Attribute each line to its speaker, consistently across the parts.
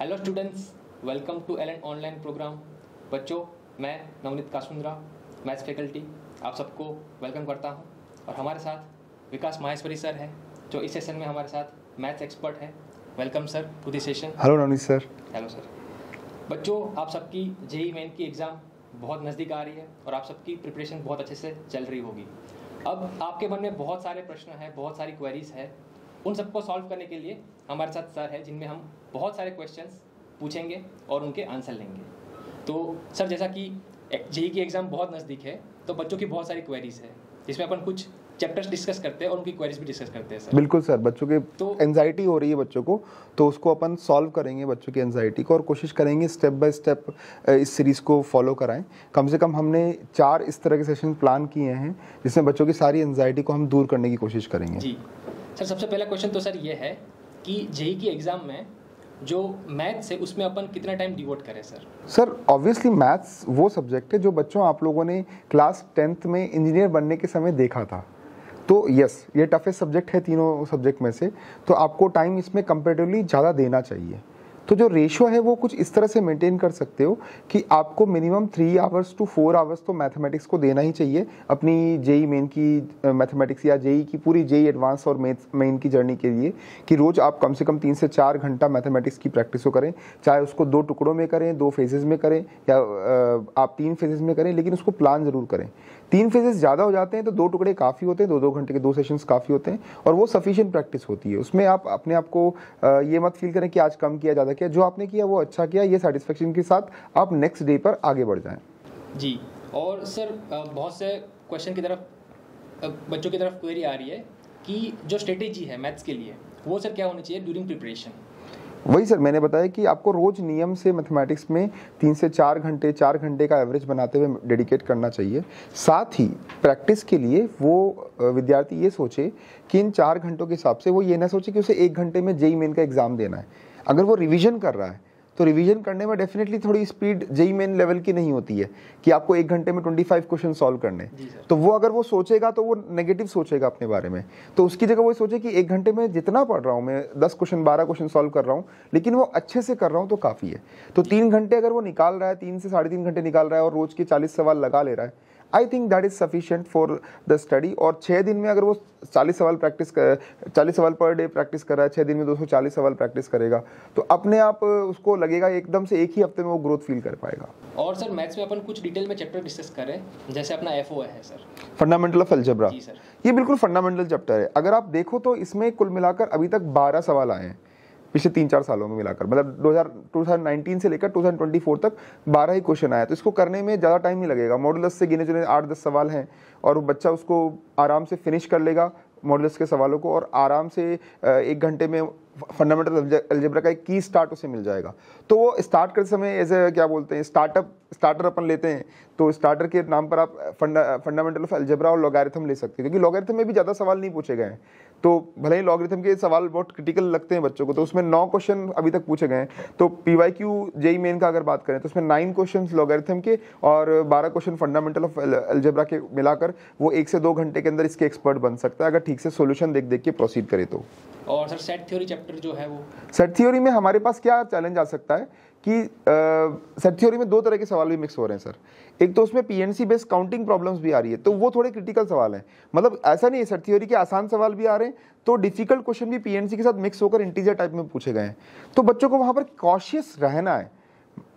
Speaker 1: Hello students welcome to L and online program बच्चों मैं Navneet कासुंद्रा maths faculty आप सबको वेलकम करता हूं और हमारे साथ विकास माहेश्वरी सर हैं जो इस सेशन में हमारे साथ मैथ्स एक्सपर्ट हैं welcome sir to this session hello Navneet sir hello sir बच्चों आप सबकी जेई मेन e की एग्ज़ाम बहुत नज़दीक आ रही है और आप सबकी प्रिपरेशन बहुत अच्छे से चल रही होगी अब आपके मन में बहुत सारे प्रश्न हैं बहुत सारी क्वेरीज है उन सबको सॉल्व करने के लिए हमारे साथ सर है जिनमें हम बहुत सारे क्वेश्चन पूछेंगे और उनके आंसर लेंगे तो सर जैसा कि जेई की एग्ज़ाम बहुत नज़दीक है तो बच्चों की बहुत सारी क्वेरीज है जिसमें अपन कुछ चैप्टर्स डिस्कस करते हैं और उनकी क्वेरीज भी डिस्कस करते हैं सर बिल्कुल
Speaker 2: सर बच्चों के तो एनजाइटी हो रही है बच्चों को तो उसको अपन सॉल्व करेंगे बच्चों की एनजाइटी को और कोशिश करेंगे स्टेप बाय स्टेप इस सीरीज़ को फॉलो कराएं कम से कम हमने चार इस तरह के सेशन प्लान किए हैं जिसमें बच्चों की सारी एनजाइटी को हम दूर करने की कोशिश करेंगे जी
Speaker 1: सर सबसे पहला क्वेश्चन तो सर ये है कि जेई की एग्ज़ाम में जो मैथ्स है उसमें अपन कितना टाइम डिवोट करें सर
Speaker 2: सर ऑब्वियसली मैथ्स वो सब्जेक्ट है जो बच्चों आप लोगों ने क्लास टेंथ में इंजीनियर बनने के समय देखा था तो यस ये टफेस्ट सब्जेक्ट है तीनों सब्जेक्ट में से तो आपको टाइम इसमें कंपेरेटिवली ज़्यादा देना चाहिए तो जो रेशियो है वो कुछ इस तरह से मेंटेन कर सकते हो कि आपको minimum three hours to four hours तो मैथमेटिक्स को देना ही चाहिए अपनी जेई मेन की मैथमेटिक्स या जेई की पूरी जेई एडवांस और मेन की जर्नी के लिए कि रोज़ आप कम से कम तीन से चार घंटा मैथमेटिक्स की प्रैक्टिस को करें चाहे उसको दो टुकड़ों में करें दो फेजेज़ में करें या आप तीन फेजेज़ में करें लेकिन उसको प्लान ज़रूर करें तीन फेजेस ज़्यादा हो जाते हैं तो दो टुकड़े काफ़ी होते हैं दो दो घंटे के दो सेशंस काफ़ी होते हैं और वो सफिशिएंट प्रैक्टिस होती है उसमें आप अपने आप को ये मत फील करें कि आज कम किया ज़्यादा किया जो आपने किया वो अच्छा किया ये सेटिस्फेक्शन के साथ आप नेक्स्ट डे पर आगे बढ़ जाएँ
Speaker 1: जी और सर बहुत से क्वेश्चन की तरफ बच्चों की तरफ क्वेरी आ रही है कि जो स्ट्रेटेजी है मैथ्स के लिए वो सर क्या होनी चाहिए ड्यूरिंग प्रिपरेशन
Speaker 2: वही सर मैंने बताया कि आपको रोज़ नियम से मैथमेटिक्स में तीन से चार घंटे चार घंटे का एवरेज बनाते हुए डेडिकेट करना चाहिए साथ ही प्रैक्टिस के लिए वो विद्यार्थी ये सोचे कि इन चार घंटों के हिसाब से वो ये ना सोचे कि उसे एक घंटे में जेई मेन e e का एग्ज़ाम देना है अगर वो रिविजन कर रहा है तो रिवीजन करने में डेफिनेटली थोड़ी स्पीड जेई मेन लेवल की नहीं होती है कि आपको एक घंटे में 25 क्वेश्चन सॉल्व करने तो वो अगर वो सोचेगा तो वो नेगेटिव सोचेगा अपने बारे में तो उसकी जगह वो सोचे कि एक घंटे में जितना पढ़ रहा हूँ मैं दस क्वेश्चन बारह क्वेश्चन सॉल्व कर रहा हूँ लेकिन वो अच्छे से कर रहा हूँ तो काफ़ी है तो तीन घंटे अगर वो निकाल रहा है तीन से साढ़े घंटे निकाल रहा है और रोज के चालीस सवाल लगा ले रहा है I think that is sufficient for the study और छः दिन में अगर वो चालीस सवाल प्रैक्टिस कर चालीस सवाल पर डे प्रैक्टिस कर रहा है छः दिन में दो सौ चालीस सवाल प्रैक्टिस करेगा तो अपने आप उसको लगेगा एकदम से एक ही हफ्ते में वो ग्रोथ फील कर पाएगा
Speaker 1: और सर मैथ्स में अपन कुछ डिटेल में चैप्टर डिस्कस करें जैसे अपना एफ है सर
Speaker 2: फंडामेंटल ऑफ एल्जब्रा ये बिल्कुल फंडामेंटल चैप्टर है अगर आप देखो तो इसमें कुल मिलाकर अभी तक बारह सवाल आए हैं पिछले तीन चार सालों में मिलाकर मतलब 2000 2019 से लेकर 2024 तक बारह ही क्वेश्चन आया तो इसको करने में ज़्यादा टाइम नहीं लगेगा मॉडल्स से गिने चुने आठ दस सवाल हैं और बच्चा उसको आराम से फिनिश कर लेगा मॉडल्स के सवालों को और आराम से एक घंटे में फंडामेंटल अलजेब्रा का एक की स्टार्ट उसे मिल जाएगा तो वो स्टार्ट करते समय ऐसे क्या बोलते हैं स्टार्टअप स्टार्टर अपन लेते हैं तो स्टार्टर के नाम पर आप फंडा फंडामेंटल ऑफ अलजेब्रा और लॉगारिथम ले सकते हैं क्योंकि लॉगारिथम में भी ज़्यादा सवाल नहीं पूछे गए हैं तो भले ही लॉगरिथम के सवाल बहुत क्रिटिकल लगते हैं बच्चों को तो उसमें नौ क्वेश्चन अभी तक पूछे गए हैं तो P Y Q JEE Main का अगर बात करें तो उसमें नाइन क्वेश्चन लॉगरिथम के और बारह क्वेश्चन फंडामेंटल ऑफ एल्जेब्रा के मिलाकर वो एक से दो घंटे के अंदर इसके एक्सपर्ट बन सकता है अगर ठीक से सोल्यूशन देख देख के प्रोसीड करे तो
Speaker 1: और सर सेट थ्योरी चैप्टर जो है वो
Speaker 2: सेट थ्योरी में हमारे पास क्या चैलेंज आ सकता है कि सेट थ्योरी में दो तरह के सवाल भी मिक्स हो रहे हैं सर एक तो उसमें पीएनसी बेस्ड काउंटिंग प्रॉब्लम्स भी आ रही है तो वो थोड़े क्रिटिकल सवाल हैं मतलब ऐसा नहीं है सेट थ्योरी के आसान सवाल भी आ रहे हैं तो डिफिकल्ट क्वेश्चन भी पीएनसी के साथ मिक्स होकर इंटीजर टाइप में पूछे गए हैं तो बच्चों को वहाँ पर कॉशियस रहना है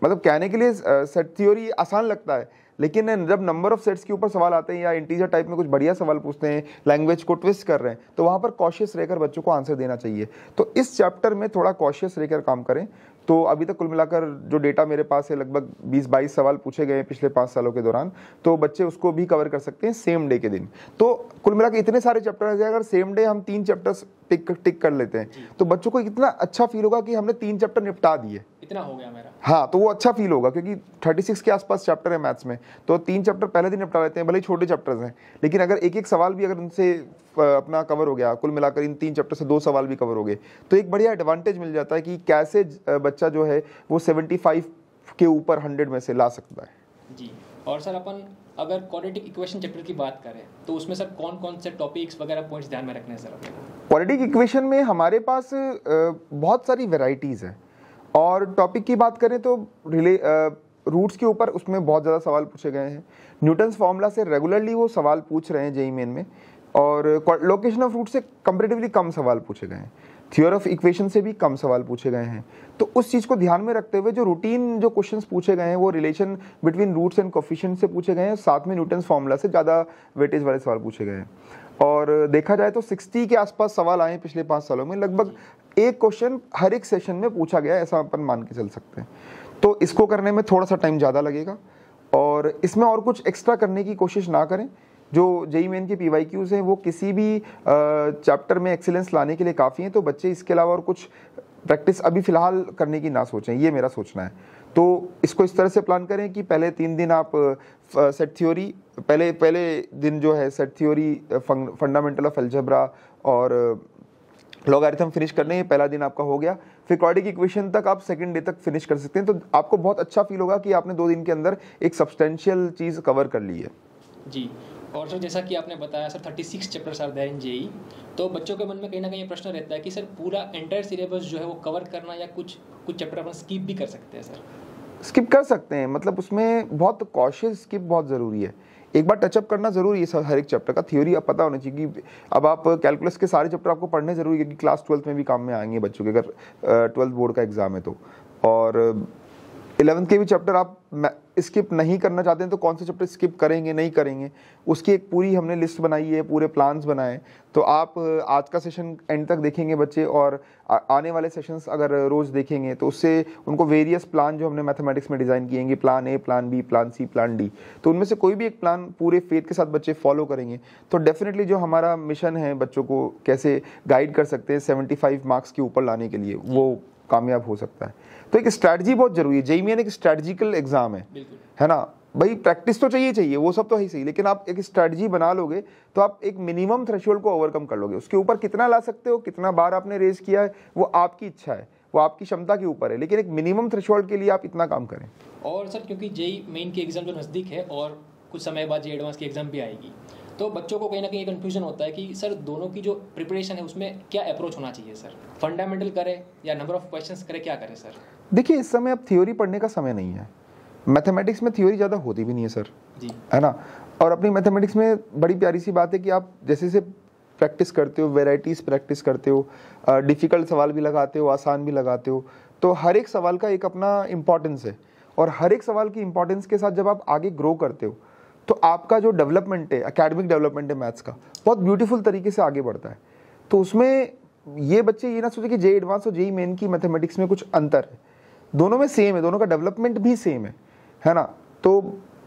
Speaker 2: मतलब कहने के लिए सेट थ्योरी आसान लगता है लेकिन जब नंबर ऑफ सेट्स के ऊपर सवाल आते हैं या इंटीजर टाइप में कुछ बढ़िया सवाल पूछते हैं लैंग्वेज को ट्विस्ट कर रहे हैं तो वहाँ पर कॉशियस रहकर बच्चों को आंसर देना चाहिए तो इस चैप्टर में थोड़ा कॉशियस रहकर काम करें तो अभी तक कुल मिलाकर जो डेटा मेरे पास है लगभग 20-22 सवाल पूछे गए हैं पिछले पाँच सालों के दौरान तो बच्चे उसको भी कवर कर सकते हैं सेम डे के दिन तो कुल मिलाकर इतने सारे चैप्टर आ जाए अगर सेम डे हम तीन चैप्टर्स टिक टिक कर लेते हैं तो बच्चों को इतना अच्छा फील होगा कि हमने तीन चैप्टर निपटा दिए इतना हो गया मेरा हाँ तो वो अच्छा फील होगा क्योंकि 36 के आसपास चैप्टर है मैथ्स में तो तीन चैप्टर पहले दिन निपटा लेते हैं भले ही छोटे चैप्टर्स हैं लेकिन अगर एक एक सवाल भी अगर उनसे अपना कवर हो गया कुल मिलाकर इन तीन चैप्टर से दो सवाल भी कवर हो गए तो एक बढ़िया एडवांटेज मिल जाता है कि कैसे बच्चा जो है वो सेवेंटी के ऊपर हंड्रेड में से ला सकता है
Speaker 1: जी और सर अपन अगर क्वाड्रेटिक इक्वेशन चैप्टर की बात करें तो उसमें सर कौन कौन से टॉपिक्स वगैरह पॉइंट्स ध्यान में रखने हैं सर
Speaker 2: क्वाड्रेटिक इक्वेशन में हमारे पास बहुत सारी वेराइटीज़ हैं और टॉपिक की बात करें तो रिले रूट्स के ऊपर उसमें बहुत ज़्यादा सवाल पूछे गए हैं न्यूटन्स फॉर्मूला से रेगुलरली वो सवाल पूछ रहे हैं जेई मेन e e में और लोकेशन ऑफ रूट से कंपेरेटिवली कम सवाल पूछे गए हैं थियोर ऑफ इक्वेशन से भी कम सवाल पूछे गए हैं तो उस चीज़ को ध्यान में रखते हुए जो रूटीन जो क्वेश्चन पूछे गए हैं वो relation between roots and coefficient से पूछे गए हैं साथ में न्यूटन्स फॉर्मूला से ज़्यादा वेटेज वाले सवाल पूछे गए हैं और देखा जाए तो 60 के आसपास सवाल आए पिछले पाँच सालों में लगभग एक क्वेश्चन हर एक सेशन में पूछा गया ऐसा अपन मान के चल सकते हैं तो इसको करने में थोड़ा सा टाइम ज़्यादा लगेगा और इसमें और कुछ एक्स्ट्रा करने की कोशिश ना करें जो जेई मेन e e के पी वाई क्यूज़ हैं वो किसी भी चैप्टर में एक्सेलेंस लाने के लिए काफ़ी हैं तो बच्चे इसके अलावा और कुछ प्रैक्टिस अभी फ़िलहाल करने की ना सोचें ये मेरा सोचना है तो इसको इस तरह से प्लान करें कि पहले तीन दिन आप सेट थ्योरी पहले पहले दिन जो है set theory fundamental of algebra और लॉगारिथम फिनिश करने ये पहला दिन आपका हो गया फिर क्वाड्रेटिक इक्वेशन तक आप सेकंड डे तक फिनिश कर सकते हैं तो आपको बहुत अच्छा फील होगा कि आपने दो दिन के अंदर एक सब्सटेंशियल चीज़ कवर कर ली है
Speaker 1: जी और सर जैसा कि आपने बताया sir thirty six chapters are there in JEE तो बच्चों के मन में कहीं ना कहीं प्रश्न रहता है कि सर पूरा एंटायर सिलेबस जो है वो कवर करना या कुछ कुछ चैप्टर अपन स्किप भी कर सकते हैं सर
Speaker 2: स्किप कर सकते हैं मतलब उसमें बहुत कॉशियस स्किप बहुत ज़रूरी है एक बार टचअप करना जरूरी है हर एक चैप्टर का थ्योरी अब पता होना चाहिए कि अब आप कैलकुलस के सारे चैप्टर आपको पढ़ने जरूरी है क्योंकि क्लास ट्वेल्थ में भी काम में आएंगे बच्चों के अगर ट्वेल्थ बोर्ड का एग्ज़ाम है तो और इलेवंथ के भी चैप्टर आप स्किप नहीं करना चाहते हैं तो कौन से चैप्टर स्किप करेंगे नहीं करेंगे उसकी एक पूरी हमने लिस्ट बनाई है पूरे प्लान्स बनाए तो आप आज का सेशन एंड तक देखेंगे बच्चे और आने वाले सेशंस अगर रोज़ देखेंगे तो उससे उनको वेरियस प्लान जो हमने मैथमेटिक्स में डिज़ाइन किए हैं plan A plan B plan C plan D तो उनमें से कोई भी एक प्लान पूरे फेथ के साथ बच्चे फॉलो करेंगे तो डेफिनेटली जो हमारा मिशन है बच्चों को कैसे गाइड कर सकते हैं सेवेंटी मार्क्स के ऊपर लाने के लिए वो कामयाब हो सकता है तो एक स्ट्रैटी बहुत जरूरी है जेईमीएन एक स्ट्रैटेजिकल एग्जाम है है ना भाई प्रैक्टिस तो चाहिए चाहिए वो सब तो है ही सही लेकिन आप एक स्ट्रैटी बना लोगे तो आप एक मिनिमम थ्रेशोल्ड को ओवरकम कर लोगे उसके ऊपर कितना ला सकते हो कितना बार आपने रेस किया है वो आपकी इच्छा है वो आपकी क्षमता के ऊपर है लेकिन एक मिनिमम थ्रेशोल्ड के लिए आप इतना काम करें
Speaker 1: और सर क्योंकि जेई मेन के एग्जाम तो नज़दीक है और कुछ समय बाद जे एडवांस की एग्जाम भी आएगी तो बच्चों को कहीं ना कहीं कन्फ्यूजन होता है कि सर दोनों की जो प्रिपरेशन है उसमें क्या अप्रोच होना चाहिए सर फंडामेंटल करें या नंबर ऑफ क्वेश्चन करें क्या करें सर
Speaker 2: देखिए इस समय अब थ्योरी पढ़ने का समय नहीं है मैथमेटिक्स में थ्योरी ज़्यादा होती भी नहीं है सर जी है ना और अपनी मैथमेटिक्स में बड़ी प्यारी सी बात है कि आप जैसे जैसे प्रैक्टिस करते हो वेराइटीज़ प्रैक्टिस करते हो डिफ़िकल्ट सवाल भी लगाते हो आसान भी लगाते हो तो हर एक सवाल का एक अपना इम्पॉर्टेंस है और हर एक सवाल की इम्पॉर्टेंस के साथ जब आप आगे ग्रो करते हो तो आपका जो डेवलपमेंट है अकेडमिक डेवलपमेंट है मैथ्स का बहुत ब्यूटीफुल तरीके से आगे बढ़ता है तो उसमें ये बच्चे ये ना सोचे कि जे एडवांस और जेई मेन e की मैथमेटिक्स में कुछ अंतर है दोनों में सेम है दोनों का डेवलपमेंट भी सेम है है ना तो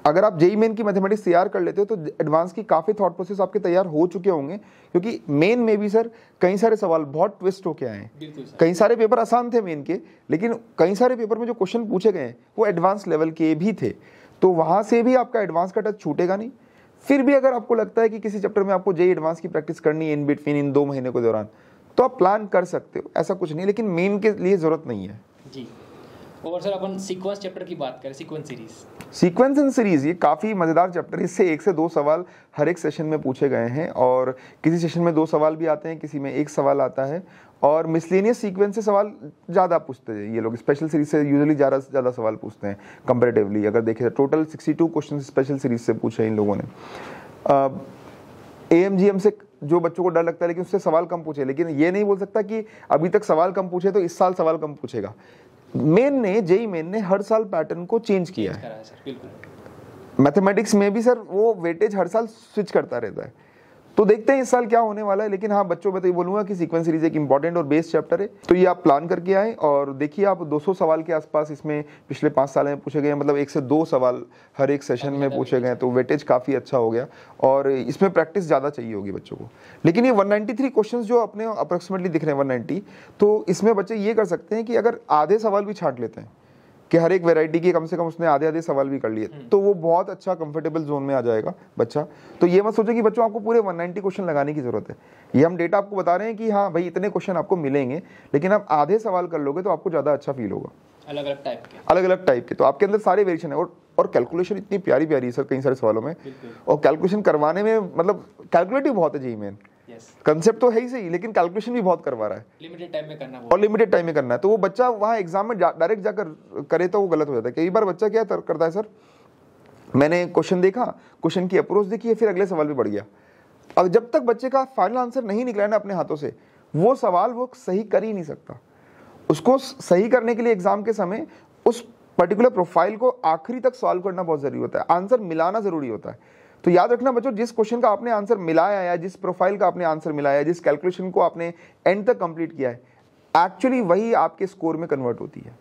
Speaker 2: अगर आप जेई मेन e की मैथमेटिक्स तैयार कर लेते हो तो एडवांस की काफ़ी थॉट प्रोसेस आपके तैयार हो चुके होंगे क्योंकि मेन में भी सर कई सारे सवाल बहुत ट्विस्ट होके आए हैं कई सारे पेपर आसान थे मेन के लेकिन कई सारे पेपर में जो क्वेश्चन पूछे गए हैं वो एडवांस लेवल के भी थे तो वहाँ से भी आपका एडवांस का टच छूटेगा नहीं फिर भी अगर आपको लगता है कि किसी चैप्टर में आपको जेई एडवांस की प्रैक्टिस करनी है इन बिटवीन इन दो महीने के दौरान तो आप प्लान कर सकते हो ऐसा कुछ नहीं लेकिन मेन के लिए ज़रूरत नहीं है
Speaker 1: जी और सर अपन सीक्वेंस चैप्टर की बात करें sequence series
Speaker 2: sequence and series ये काफ़ी मज़ेदार चैप्टर इससे एक से दो सवाल हर एक सेशन में पूछे गए हैं और किसी सेशन में दो सवाल भी आते हैं किसी में एक सवाल आता है और मिसलिनियस सीक्वेंस से सवाल ज़्यादा पूछते हैं ये लोग स्पेशल सीरीज से यूजली ज़्यादा ज़्यादा सवाल पूछते हैं कंपेरेटिवली अगर देखें टोटल 62 क्वेश्चन स्पेशल सीरीज से पूछे इन लोगों ने ए एम जी एम से जो बच्चों को डर लगता है लेकिन उससे सवाल कम पूछे लेकिन ये नहीं बोल सकता कि अभी तक सवाल कम पूछे तो इस साल सवाल कम पूछेगा मेन ने जेई मेन e ने हर साल पैटर्न को चेंज किया है मैथमेटिक्स में भी सर वो वेटेज हर साल स्विच करता रहता है तो देखते हैं इस साल क्या होने वाला है लेकिन हाँ बच्चों मैं तो ये बोलूंगा कि सीक्वेंस सीरीज एक इंपॉर्टेंट और बेस्ट चैप्टर है तो ये आप प्लान करके आए और देखिए आप 200 सवाल के आसपास इसमें पिछले पाँच साल में पूछे गए मतलब एक से दो सवाल हर एक सेशन में पूछे गए तो वेटेज काफ़ी अच्छा हो गया और इसमें प्रैक्टिस ज़्यादा चाहिए होगी बच्चों को लेकिन ये वन क्वेश्चंस जो अपने अप्रोक्सीमेटली दिख रहे हैं वन तो इसमें बच्चे ये कर सकते हैं कि अगर आधे सवाल भी छाट लेते हैं कि हर एक वैरायटी के कम से कम उसने आधे आधे सवाल भी कर लिए हम्म। तो वो बहुत अच्छा कंफर्टेबल जोन में आ जाएगा बच्चा तो ये मत सोचे कि बच्चों आपको पूरे 190 क्वेश्चन लगाने की ज़रूरत है ये हम डेटा आपको बता रहे हैं कि हाँ भाई इतने क्वेश्चन आपको मिलेंगे लेकिन आप आधे सवाल कर लोगे तो आपको ज़्यादा अच्छा फील होगा
Speaker 1: अलग अलग टाइप के
Speaker 2: अलग अलग टाइप के तो आपके अंदर सारे वेरिएशन है और और कैलकुलेशन इतनी प्यारी प्यारी है सर कई सारे सवालों में और कैलकुलेशन करवाने में मतलब कैलकुलेटिव बहुत है जी मेन कंसेप्ट तो है ही सही लेकिन कैलकुलेशन भी बहुत करवा रहा है लिमिटेड टाइम में करना और लिमिटेड टाइम में करना है तो वो बच्चा वहाँ एग्जाम में डायरेक्ट जाकर करे तो वो गलत हो जाता है कई बार बच्चा क्या करता है सर मैंने क्वेश्चन देखा क्वेश्चन की अप्रोच देखी है फिर अगले सवाल भी बढ़ गया अब जब तक बच्चे का फाइनल आंसर नहीं निकला ना अपने हाथों से वो सवाल वो सही कर ही नहीं सकता उसको सही करने के लिए एग्जाम के समय उस पर्टिकुलर प्रोफाइल को आखिरी तक सॉल्व करना बहुत ज़रूरी होता है आंसर मिलाना ज़रूरी होता है तो याद रखना बच्चों जिस क्वेश्चन का आपने आंसर मिलाया या जिस प्रोफाइल का आपने आंसर मिलाया जिस कैलकुलेशन को आपने एंड तक कंप्लीट किया है एक्चुअली वही आपके स्कोर में कन्वर्ट होती है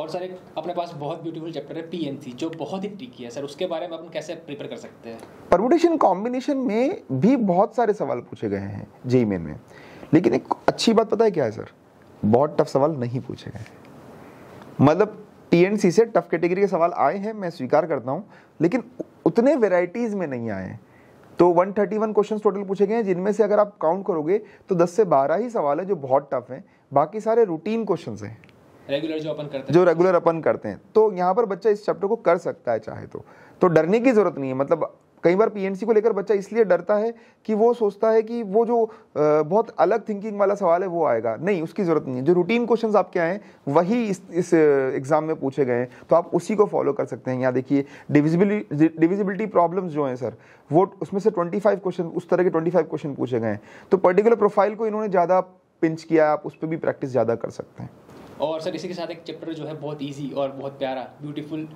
Speaker 1: और सर एक अपने पास बहुत ब्यूटीफुल चैप्टर है पीएनसी जो बहुत ही ट्रिकी है सर उसके बारे में अपन कैसे प्रिपेयर कर सकते हैं
Speaker 2: परमुटेशन कॉम्बिनेशन में भी बहुत सारे सवाल पूछे गए हैं जेई मेन में लेकिन एक अच्छी बात पता है क्या है सर बहुत टफ सवाल नहीं पूछे गए मतलब पीएनसी से टफ कैटेगरी के सवाल आए हैं मैं स्वीकार करता हूं लेकिन उतने वेराइटीज़ में नहीं आए तो 131 क्वेश्चन टोटल पूछे गए हैं जिनमें से अगर आप काउंट करोगे तो 10 से 12 ही सवाल है जो बहुत टफ हैं बाकी सारे रूटीन क्वेश्चन हैं
Speaker 1: रेगुलर जो अपन करते हैं जो
Speaker 2: रेगुलर अपन करते हैं तो यहाँ पर बच्चा इस चैप्टर को कर सकता है चाहे तो तो डरने की जरूरत नहीं है मतलब कई बार पीएनसी को लेकर बच्चा इसलिए डरता है कि वो सोचता है कि वो जो बहुत अलग थिंकिंग वाला सवाल है वो आएगा नहीं उसकी ज़रूरत नहीं है जो रूटीन क्वेश्चन आपके आए वही इस इस एग्ज़ाम में पूछे गए हैं तो आप उसी को फॉलो कर सकते हैं यहाँ देखिए डिविजिबिलिटी डिविजिबिलिटी प्रॉब्लम जो हैं सर वो उसमें से फाइव क्वेश्चन उस तरह के ट्वेंटी फाइव क्वेश्चन पूछे गए हैं तो पर्टिकुलर प्रोफाइल को इन्होंने ज़्यादा पिंच किया आप उस पर भी प्रैक्टिस ज़्यादा कर सकते हैं
Speaker 1: और सर इसी के साथ एक चैप्टर जो है बहुत ईजी और बहुत प्यारा beautiful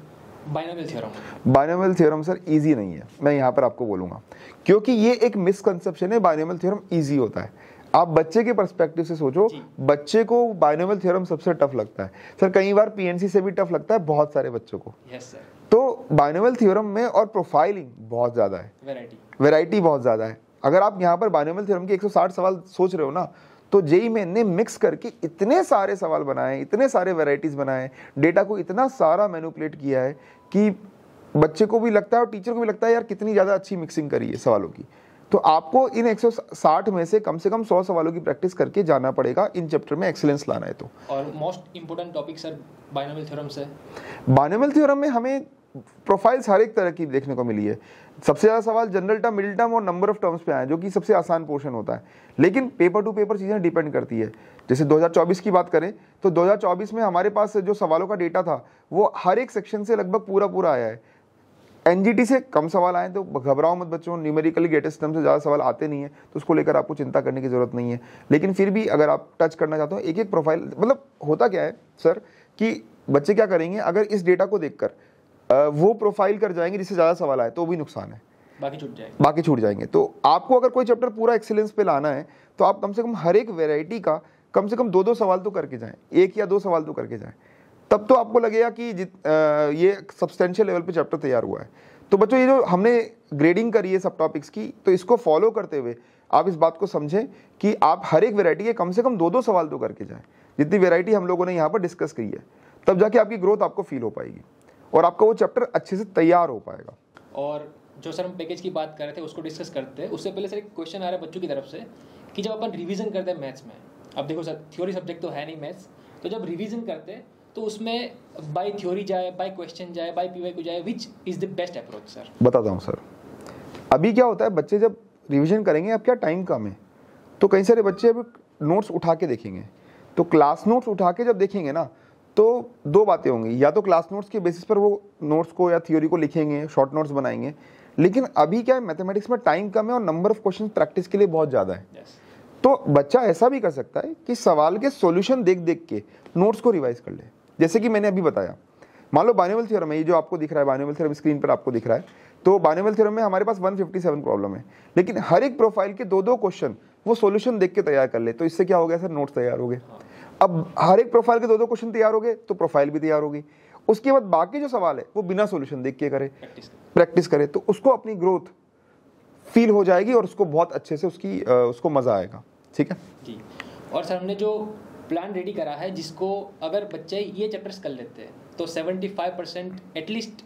Speaker 1: binomial
Speaker 2: theorem sir easy नहीं है मैं यहाँ पर आपको बोलूंगा क्योंकि ये एक मिसकंसेप्शन है बाइनोमियल थ्योरम इजी होता है आप बच्चे के परस्पेक्टिव से सोचो बच्चे को बाइनोमियल थ्योरम सबसे टफ लगता है सर कई बार पीएनसी से भी टफ लगता है बहुत सारे बच्चों को yes, sir. तो बाइनोमियल थ्योरम में और प्रोफाइलिंग बहुत ज़्यादा है वेराइटी बहुत ज़्यादा है अगर आप यहाँ पर बाइनोमियल थ्योरम के 160 सवाल सोच रहे हो ना तो जेई मेन ने मिक्स करके इतने सारे सवाल बनाए इतने सारे वेराइटीज़ बनाए डेटा को इतना सारा मैनुपलेट किया है कि बच्चे को भी लगता है और टीचर को भी लगता है यार कितनी ज़्यादा अच्छी मिक्सिंग करी है सवालों की तो आपको इन 160 में से कम से कम 100 सवालों की प्रैक्टिस करके जाना पड़ेगा इन चैप्टर में एक्सेलेंस लाना है तो
Speaker 1: और most important topic sir binomial theorem से
Speaker 2: बाइनोमियल थ्योरम में हमें प्रोफाइल्स हर एक तरह की देखने को मिली है सबसे ज़्यादा सवाल जनरल टर्म मिडिल टर्म और नंबर ऑफ टर्म्स पे आए जो कि सबसे आसान पोर्शन होता है लेकिन पेपर टू पेपर चीज़ें डिपेंड करती है जैसे 2024 की बात करें तो 2024 में हमारे पास जो सवालों का डेटा था वो हर एक सेक्शन से लगभग पूरा पूरा आया है एन से कम सवाल आए तो घबराओ मत बच्चों न्यूमेरिकली ग्रेटेस्ट टर्म से ज़्यादा सवाल आते नहीं है तो उसको लेकर आपको चिंता करने की ज़रूरत नहीं है लेकिन फिर भी अगर आप टच करना चाहते हो एक एक प्रोफाइल मतलब होता क्या है सर कि बच्चे क्या करेंगे अगर इस डेटा को देखकर वो प्रोफाइल कर जाएंगे जिससे ज़्यादा सवाल आए तो भी नुकसान है
Speaker 1: बाकी छूट जाएंगे
Speaker 2: बाकी छूट जाएंगे तो आपको अगर कोई चैप्टर पूरा एक्सेलेंस पे लाना है तो आप कम से कम हर एक वेराइटी का कम से कम दो दो सवाल तो करके जाएं एक या दो सवाल तो करके जाएं तब तो आपको लगेगा कि जित आ, ये सब्सटेंशियल लेवल पे चैप्टर तैयार हुआ है तो बच्चों ये जो हमने ग्रेडिंग करी है सब टॉपिक्स की तो इसको फॉलो करते हुए आप इस बात को समझें कि आप हर एक वेरायटी के कम से कम दो दो सवाल तो करके जाएँ जितनी वेरायटी हम लोगों ने यहाँ पर डिस्कस की है तब जाके आपकी ग्रोथ आपको फील हो पाएगी और आपका वो चैप्टर अच्छे से तैयार हो पाएगा
Speaker 1: और जो सर हम पैकेज की बात कर रहे थे उसको डिस्कस करते हैं उससे पहले सर एक क्वेश्चन आ रहा है बच्चों की तरफ से कि जब अपन रिवीजन करते हैं मैथ्स में अब देखो सर थ्योरी सब्जेक्ट तो है नहीं मैथ्स तो जब रिवीजन करते हैं तो उसमें बाई थ्योरी जाए बाई क्वेश्चन जाए बाई पी को जाए which is the best approach sir
Speaker 2: बताता हूँ सर अभी क्या होता है बच्चे जब रिविज़न करेंगे अब क्या टाइम कम है तो कई सारे बच्चे अब नोट्स उठा के देखेंगे तो क्लास नोट्स उठा के जब देखेंगे ना तो दो बातें होंगी या तो क्लास नोट्स के बेसिस पर वो नोट्स को या थ्योरी को लिखेंगे शॉर्ट नोट्स बनाएंगे लेकिन अभी क्या है मैथमेटिक्स में टाइम कम है और नंबर ऑफ क्वेश्चन प्रैक्टिस के लिए बहुत ज़्यादा है yes. तो बच्चा ऐसा भी कर सकता है कि सवाल के सॉल्यूशन देख देख के नोट्स को रिवाइज कर ले जैसे कि मैंने अभी बताया मान लो बानेवल थ्योरम है ये जो आपको दिख रहा है बानेवल थ्योरम स्क्रीन पर आपको दिख रहा है तो बानेवल थ्योरम में हमारे पास 157 प्रॉब्लम है लेकिन हर एक प्रोफाइल के दो दो क्वेश्चन वो सॉल्यूशन देख के तैयार कर ले तो इससे क्या हो गया सर नोट्स तैयार हो गए हाँ। अब हर एक प्रोफाइल के दो दो क्वेश्चन तैयार हो गए तो प्रोफाइल भी तैयार होगी उसके बाद बाकी जो सवाल है वो बिना सोल्यूशन देख के करे प्रैक्टिस करे तो उसको अपनी ग्रोथ फील हो जाएगी और उसको बहुत अच्छे से उसकी उसको मज़ा आएगा ठीक है
Speaker 1: जी और सर हमने जो प्लान रेडी करा है जिसको अगर बच्चे ये चैप्टर्स कर लेते हैं तो 75 परसेंट एटलीस्ट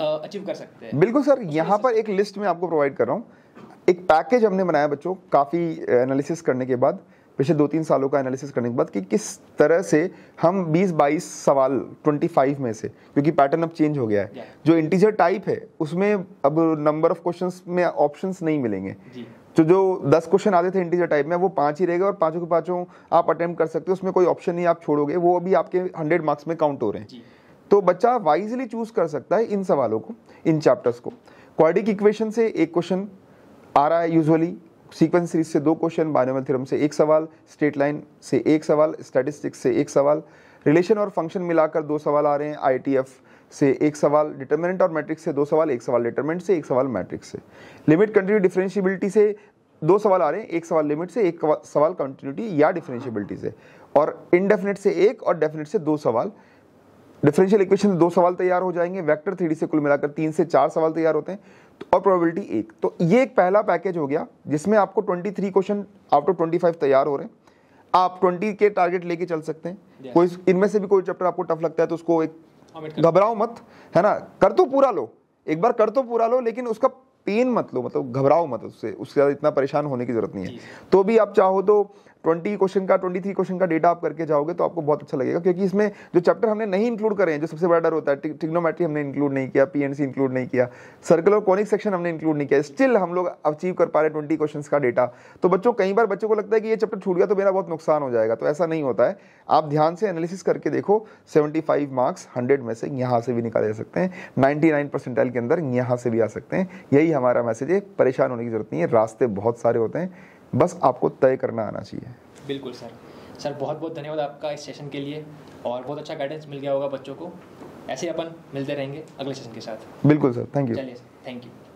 Speaker 1: अचीव कर सकते हैं बिल्कुल सर
Speaker 2: यहाँ पर एक लिस्ट में आपको प्रोवाइड कर रहा हूँ एक पैकेज हमने बनाया बच्चों काफ़ी एनालिसिस करने के बाद पिछले दो तीन सालों का एनालिसिस करने के बाद कि किस तरह से हम 20-22 सवाल 25 में से क्योंकि पैटर्न अब चेंज हो गया है जो इंटीजर टाइप है उसमें अब नंबर ऑफ क्वेश्चंस में ऑप्शंस नहीं मिलेंगे तो जो दस क्वेश्चन आते थे इंटीजर टाइप में वो पांच ही रहेगा और पांचों के पांचों आप अटेम्प्ट कर सकते हो उसमें कोई ऑप्शन नहीं आप छोड़ोगे वो अभी आपके हंड्रेड मार्क्स में काउंट हो रहे हैं तो बच्चा वाइजली चूज कर सकता है इन सवालों को इन चैप्टर्स को क्वाड्रिक इक्वेशन से एक क्वेश्चन आ रहा है यूजुअली सीक्वेंस सीरीज से दो क्वेश्चन बायनोमल थ्योरम से एक सवाल स्टेट लाइन से एक सवाल स्टैटिस्टिक्स से एक सवाल रिलेशन और फंक्शन मिलाकर दो सवाल आ रहे हैं आई से एक सवाल डिटर्मिनेंट और मैट्रिक्स से दो सवाल एक सवाल डिटर्मिनेंट से एक सवाल मैट्रिक्स से लिमिट कंटिन्यू डिफरेंशियबिलिटी से दो सवाल आ रहे हैं एक सवाल लिमिट से एक सवाल कंटिन्यूटी या डिफरेंशियबिलिटी से और इनडेफिनेट से एक और डेफिनेट से दो सवाल डिफरेंशियल इक्वेशन दो सवाल तैयार हो जाएंगे वेक्टर थ्री से कुल मिलाकर तीन से चार सवाल तैयार होते हैं और प्रोबेबिलिटी एक तो ये एक पहला पैकेज हो गया जिसमें आपको 23 क्वेश्चन आउट ऑफ 25 तैयार हो रहे हैं आप 20 के टारगेट लेके चल सकते हैं yes. कोई इनमें से भी कोई चैप्टर आपको टफ लगता है तो उसको
Speaker 1: एक
Speaker 2: घबराओ मत है ना कर तो पूरा लो एक बार कर तो पूरा लो लेकिन उसका पेन मत लो मतलब घबराओ मत उससे उसके ज़्यादा इतना परेशान होने की जरूरत नहीं है तो भी आप चाहो तो ट्वेंटी क्वेश्चन का ट्वेंटी थ्री क्वेश्चन का डेटा आप करके जाओगे तो आपको बहुत अच्छा लगेगा क्योंकि इसमें जो चैप्टर हमने नहीं इंक्लूड करे हैं जो सबसे बड़ा डर होता है टिग्नोमेट्री हमने इंक्लूड नहीं किया पी इंक्लूड नहीं किया सर्कुलर कॉनिक सेक्शन हमने इंक्लूड नहीं किया स्टिल हम लोग अचीव कर पा रहे ट्वेंटी क्वेश्चन का डेटा तो बच्चों कई बार बच्चों को लगता है कि ये चैप्टर छूट गया तो मेरा बहुत नुकसान हो जाएगा तो ऐसा नहीं होता है आप ध्यान से एनालिसिस करके देखो सेवेंटी फाइव मार्क्स हंड्रेड में से यहाँ से भी निकाले जा सकते हैं नाइन्टी नाइन परसेंटाइल के अंदर यहाँ से भी आ सकते हैं यही हमारा मैसेज है परेशान होने की जरूरत नहीं है रास्ते बहुत सारे होते हैं बस आपको तय करना आना चाहिए
Speaker 1: बिल्कुल सर सर बहुत बहुत धन्यवाद आपका इस सेशन के लिए और बहुत अच्छा गाइडेंस मिल गया होगा बच्चों को ऐसे अपन मिलते रहेंगे अगले सेशन के साथ
Speaker 2: बिल्कुल सर थैंक यू चलिए
Speaker 1: सर थैंक यू